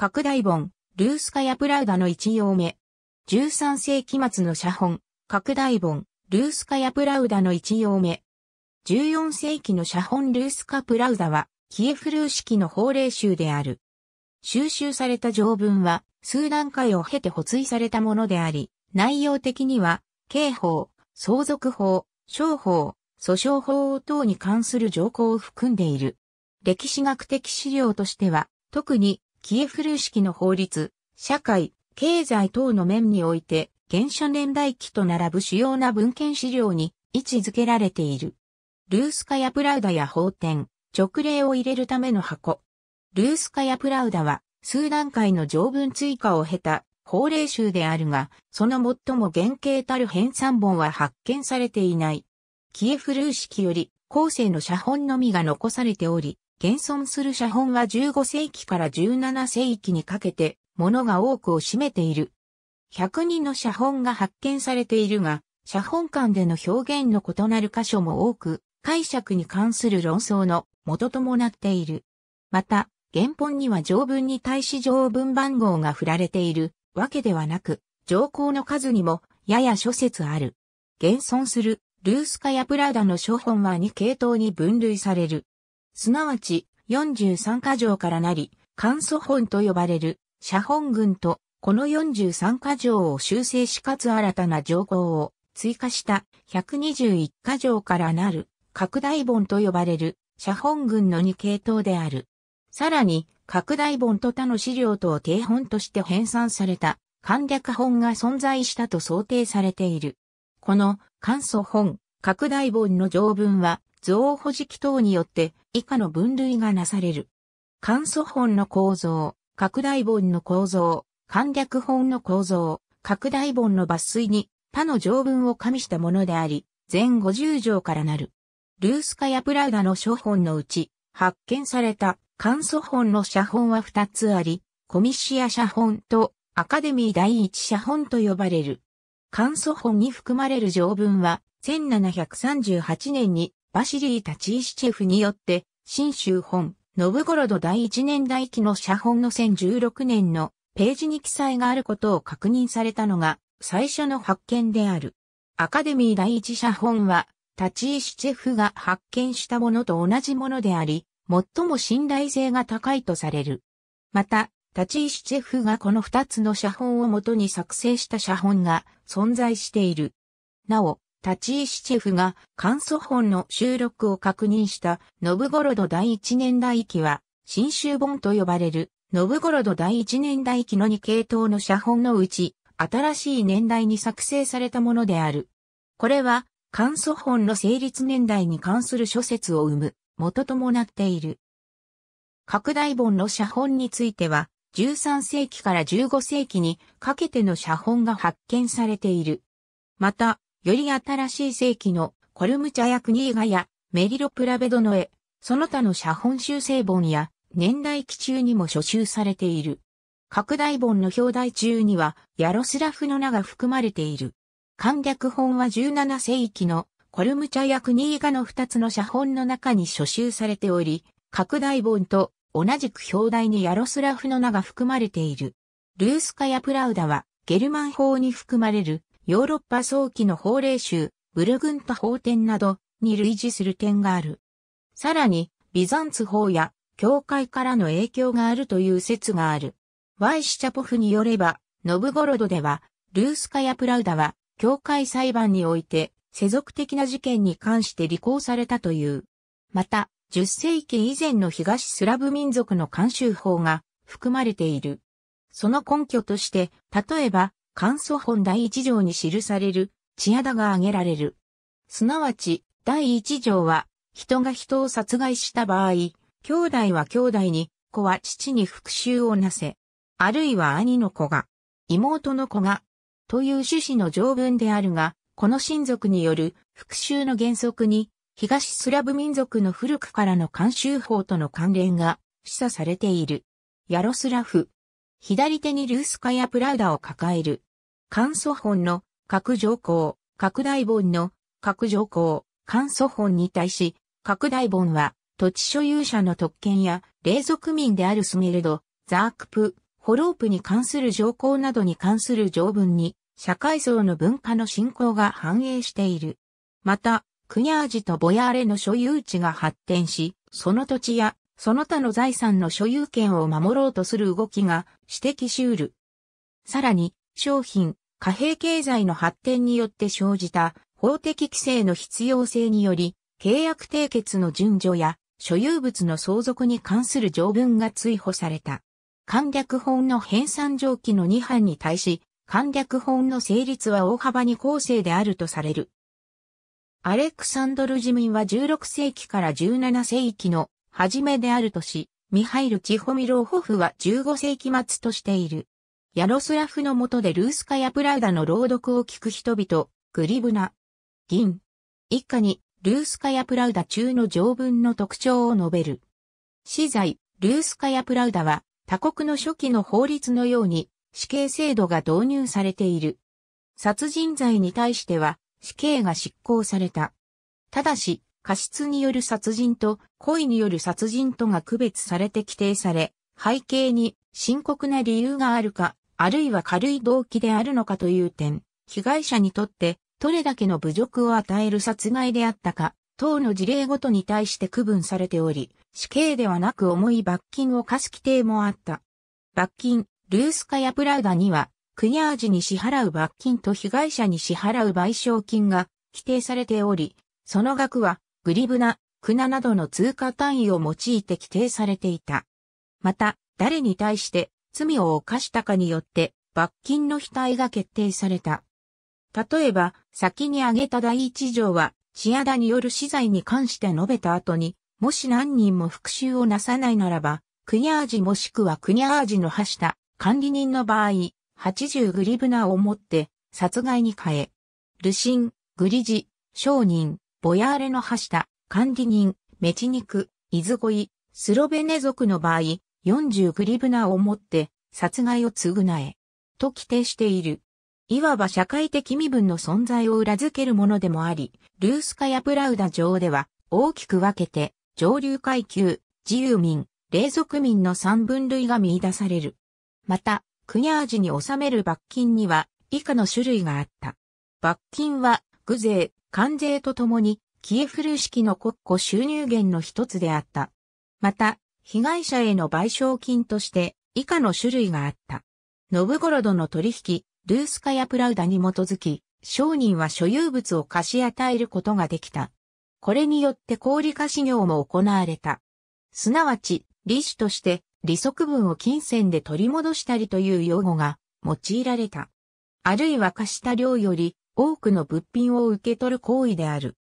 拡大本、ルースカヤプラウダの一行目。13世紀末の写本、拡大本、ルースカヤプラウダの一行目。14世紀の写本ルースカプラウダは、キエフルー式の法令集である。収集された条文は、数段階を経て補追されたものであり、内容的には、刑法、相続法、商法、訴訟法等に関する条項を含んでいる。歴史学的資料としては、特にキエフルー式の法律、社会、経済等の面において、原初年代記と並ぶ主要な文献資料に位置づけられている。ルースカやプラウダや法典、直令を入れるための箱。ルースカやプラウダは、数段階の条文追加を経た法令集であるが、その最も原型たる編纂本は発見されていない。キエフルー式より、後世の写本のみが残されており、現存する写本は15世紀から17世紀にかけて、ものが多くを占めている。100人の写本が発見されているが、写本間での表現の異なる箇所も多く、解釈に関する論争の元ともなっている。また、原本には条文に対し条文番号が振られているわけではなく、条項の数にもやや諸説ある。現存するルースカやプラダの書本は2系統に分類される。すなわち43箇条からなり、簡素本と呼ばれる写本群と、この43箇条を修正しかつ新たな条項を追加した121箇条からなる拡大本と呼ばれる写本群の2系統である。さらに、拡大本と他の資料とを定本として編纂された簡略本が存在したと想定されている。この簡素本、拡大本の条文は、王保持記等によって以下の分類がなされる。簡素本の構造、拡大本の構造、簡略本の構造、拡大本の抜粋に他の条文を加味したものであり、全50条からなる。ルースカやプラウダの書本のうち、発見された簡素本の写本は2つあり、コミシア写本とアカデミー第一写本と呼ばれる。簡素本に含まれる条文は、1738年にバシリー・タチーシチェフによって新州本、信五郎第一年代記の写本の1016年のページに記載があることを確認されたのが最初の発見である。アカデミー第一写本は、立石チェフが発見したものと同じものであり、最も信頼性が高いとされる。また、立石チェフがこの二つの写本をもとに作成した写本が存在している。なお、タチーシチェフが簡素本の収録を確認したノブゴロド第一年代記は、新州本と呼ばれるノブゴロド第一年代記の2系統の写本のうち、新しい年代に作成されたものである。これは、簡素本の成立年代に関する諸説を生む、元ともなっている。拡大本の写本については、13世紀から15世紀にかけての写本が発見されている。また、より新しい世紀のコルムチャやクニーガやメリロプラベドノエ、その他の写本修正本や年代記中にも書集されている。拡大本の表題中にはヤロスラフの名が含まれている。簡略本は17世紀のコルムチャやクニーガの2つの写本の中に書集されており、拡大本と同じく表題にヤロスラフの名が含まれている。ルースカやプラウダはゲルマン法に含まれるヨーロッパ早期の法令集、ブルグント法典などに類似する点がある。さらに、ビザンツ法や教会からの影響があるという説がある。ワイシチャポフによれば、ノブゴロドでは、ルースカやプラウダは、教会裁判において、世俗的な事件に関して履行されたという。また、10世紀以前の東スラブ民族の慣習法が含まれている。その根拠として、例えば、簡素本第一条に記される、ア肌が挙げられる。すなわち、第一条は、人が人を殺害した場合、兄弟は兄弟に、子は父に復讐をなせ、あるいは兄の子が、妹の子が、という趣旨の条文であるが、この親族による復讐の原則に、東スラブ民族の古くからの慣習法との関連が示唆されている。ヤロスラフ。左手にルースカやプラウダを抱える。簡素本の各条項、拡大本の各条項、簡素本に対し、拡大本は土地所有者の特権や、霊族民であるスミルド、ザークプ、ホロープに関する条項などに関する条文に、社会層の文化の振興が反映している。また、クニャージとボヤーレの所有地が発展し、その土地やその他の財産の所有権を守ろうとする動きが指摘しうる。さらに、商品、貨幣経済の発展によって生じた法的規制の必要性により、契約締結の順序や所有物の相続に関する条文が追放された。簡略本の編纂上記の2版に対し、簡略本の成立は大幅に後世であるとされる。アレクサンドル・自民は16世紀から17世紀の初めであるとし、ミハイル・チホミローホフは15世紀末としている。ヤロスラフの下でルースカヤ・プラウダの朗読を聞く人々、グリブナ、銀。一家に、ルースカヤ・プラウダ中の条文の特徴を述べる。資材、ルースカヤ・プラウダは、他国の初期の法律のように、死刑制度が導入されている。殺人罪に対しては、死刑が執行された。ただし、過失による殺人と、故意による殺人とが区別されて規定され、背景に深刻な理由があるか、あるいは軽い動機であるのかという点、被害者にとってどれだけの侮辱を与える殺害であったか、等の事例ごとに対して区分されており、死刑ではなく重い罰金を課す規定もあった。罰金、ルースカやプラウダには、クニャージに支払う罰金と被害者に支払う賠償金が規定されており、その額はグリブナ、クナなどの通貨単位を用いて規定されていた。また、誰に対して罪を犯したかによって罰金の額が決定された。例えば、先に挙げた第一条は、千ア田による死罪に関して述べた後に、もし何人も復讐をなさないならば、ージもしくはージの発した管理人の場合、80グリブナを持って殺害に変え、ルシン、グリジ、商人、ボヤーレの発した管理人、メチニク、イズゴイ、スロベネ族の場合、40グリブナを持って殺害を償え、と規定している。いわば社会的身分の存在を裏付けるものでもあり、ルースカやプラウダ上では大きく分けて上流階級、自由民、霊俗民の三分類が見出される。また、クニャージに納める罰金には以下の種類があった。罰金は、具税、関税とともに、キエフル式の国庫収入源の一つであった。また、被害者への賠償金として以下の種類があった。ノブゴロドの取引、ルースカヤプラウダに基づき、商人は所有物を貸し与えることができた。これによって小売化し業も行われた。すなわち、利子として利息分を金銭で取り戻したりという用語が用いられた。あるいは貸した量より多くの物品を受け取る行為である。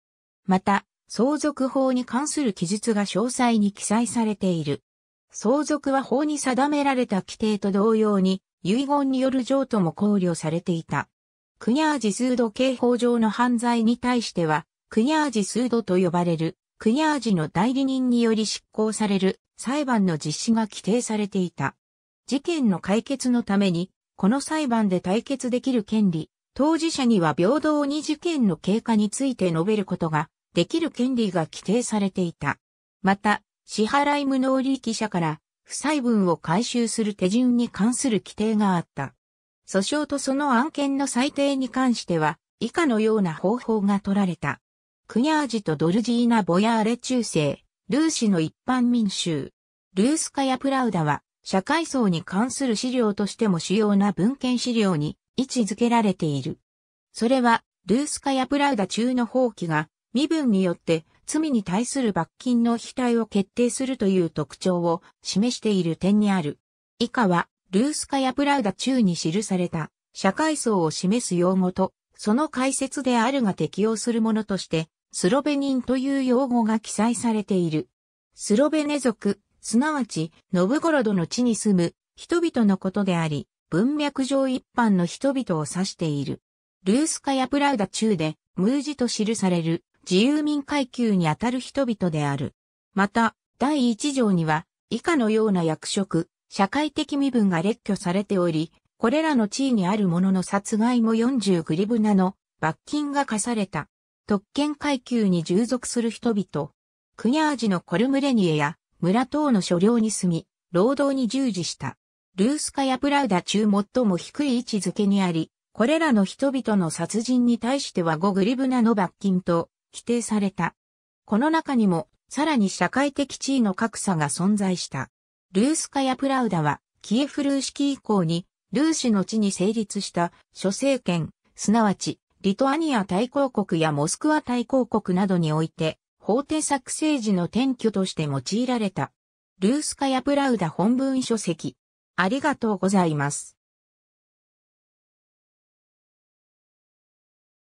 また、相続法に関する記述が詳細に記載されている。相続は法に定められた規定と同様に、遺言による譲渡も考慮されていた。クニャージスード刑法上の犯罪に対しては、クニャージスードと呼ばれる、クニャージの代理人により執行される裁判の実施が規定されていた。事件の解決のために、この裁判で対決できる権利、当事者には平等に事件の経過について述べることができる権利が規定されていた。また、支払い無能利益者から負債分を回収する手順に関する規定があった。訴訟とその案件の裁定に関しては、以下のような方法が取られた。クニャージとドルジーナ・ボヤーレ中世、ルーシの一般民衆。ルースカヤ・プラウダは、社会層に関する資料としても主要な文献資料に位置づけられている。それは、ルースカヤ・プラウダ中の放棄が身分によって罪に対する罰金の非対を決定するという特徴を示している点にある。以下は、ルースカやプラウダ中に記された社会層を示す用語と、その解説であるが適用するものとして、スロベニンという用語が記載されている。スロベネ族、すなわち、ノブゴロドの地に住む人々のことであり、文脈上一般の人々を指している。ルースカやプラウダ中で、ムージと記される自由民階級にあたる人々である。また、第一条には、以下のような役職、社会的身分が列挙されており、これらの地位にある者の殺害も40グリブナの罰金が課された。特権階級に従属する人々。クニャージのコルムレニエや村等の所領に住み、労働に従事した。ルースカやプラウダ中最も低い位置づけにあり、これらの人々の殺人に対しては5グリブナの罰金と規定された。この中にも、さらに社会的地位の格差が存在した。ルースカヤ・プラウダは、キエフルーシキ以降に、ルーシの地に成立した諸政権、すなわち、リトアニア大公国やモスクワ大公国などにおいて、法定作成時の転居として用いられた。ルースカヤ・プラウダ本文書籍。ありがとうございます。